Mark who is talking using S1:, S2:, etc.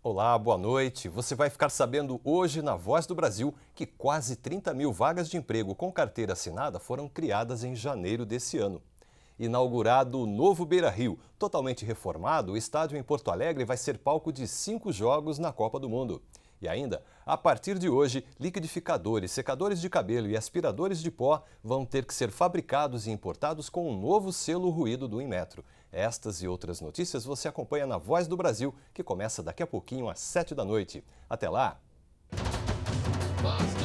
S1: Olá, boa noite. Você vai ficar sabendo hoje na Voz do Brasil que quase 30 mil vagas de emprego com carteira assinada foram criadas em janeiro desse ano. Inaugurado o novo Beira Rio, totalmente reformado, o estádio em Porto Alegre vai ser palco de cinco jogos na Copa do Mundo. E ainda, a partir de hoje, liquidificadores, secadores de cabelo e aspiradores de pó vão ter que ser fabricados e importados com o um novo selo ruído do Inmetro. Estas e outras notícias você acompanha na Voz do Brasil, que começa daqui a pouquinho às 7 da noite. Até lá! Nossa.